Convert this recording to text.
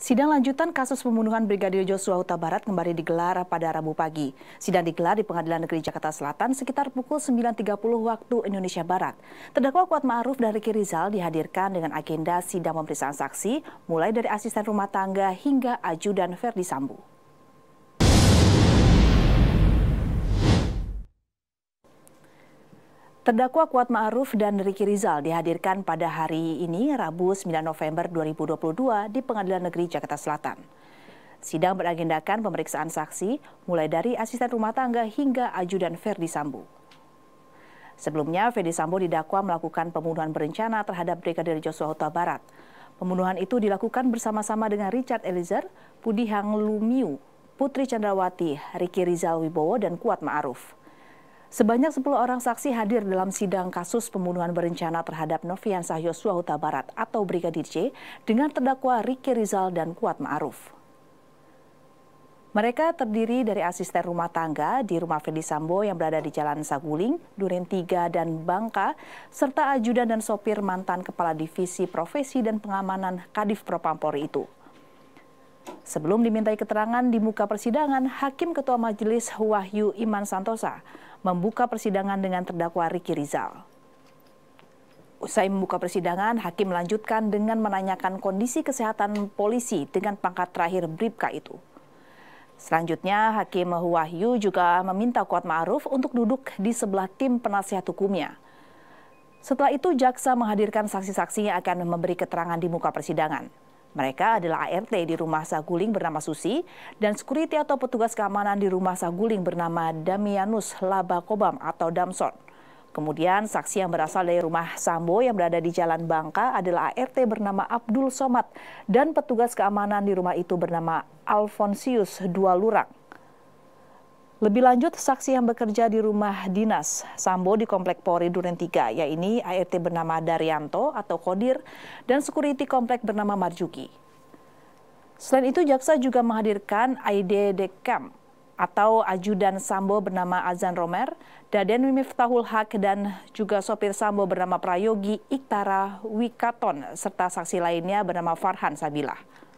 Sidang lanjutan kasus pembunuhan Brigadir Joshua Huta Barat kembali digelar pada Rabu pagi. Sidang digelar di Pengadilan Negeri Jakarta Selatan sekitar pukul 9.30 waktu Indonesia Barat. Terdakwa Kuat Ma'ruf dan Riki Rizal dihadirkan dengan agenda sidang pemeriksaan saksi mulai dari asisten rumah tangga hingga ajudan Verdi Sambo. Terdakwa Kuat Ma'ruf dan Riki Rizal dihadirkan pada hari ini Rabu 9 November 2022 di Pengadilan Negeri Jakarta Selatan. Sidang beragendakan pemeriksaan saksi mulai dari asisten rumah tangga hingga ajudan Ferdi Sambo. Sebelumnya, Ferdi Sambo didakwa melakukan pembunuhan berencana terhadap Brigadir Joshua Huta Barat. Pembunuhan itu dilakukan bersama-sama dengan Richard Eliezer, Budi Lumiu, Putri Chandrawati, Riki Rizal Wibowo, dan Kuat Ma'ruf. Sebanyak 10 orang saksi hadir dalam sidang kasus pembunuhan berencana terhadap Novian Yosua Huta Barat atau Brigadir J dengan terdakwa Riki Rizal dan Kuat Ma'ruf. Mereka terdiri dari asisten rumah tangga di rumah Fendi Sambo yang berada di Jalan Saguling, Duren Tiga dan Bangka, serta ajudan dan sopir mantan Kepala Divisi Profesi dan Pengamanan Kadif Propampori itu. Sebelum dimintai keterangan di muka persidangan, Hakim Ketua Majelis Wahyu Iman Santosa membuka persidangan dengan terdakwa Riki Rizal. Usai membuka persidangan, Hakim melanjutkan dengan menanyakan kondisi kesehatan polisi dengan pangkat terakhir Bripka itu. Selanjutnya, Hakim Wahyu juga meminta Kuat Ma'ruf untuk duduk di sebelah tim penasihat hukumnya. Setelah itu, jaksa menghadirkan saksi-saksi akan memberi keterangan di muka persidangan. Mereka adalah ART di rumah Saguling bernama Susi dan security atau petugas keamanan di rumah Saguling bernama Damianus Labakobam atau Damson. Kemudian saksi yang berasal dari rumah Sambo yang berada di Jalan Bangka adalah ART bernama Abdul Somad dan petugas keamanan di rumah itu bernama Alfonsius Dua Lurang. Lebih lanjut, saksi yang bekerja di rumah dinas Sambo di Komplek Polri Duren 3, yaitu ART bernama Daryanto atau Kodir dan security komplek bernama Marjuki. Selain itu, jaksa juga menghadirkan Aide Dekam atau ajudan Sambo bernama Azan Romer, Daden Miftahul Hak dan juga sopir Sambo bernama Prayogi Iktara Wikaton serta saksi lainnya bernama Farhan Sabila.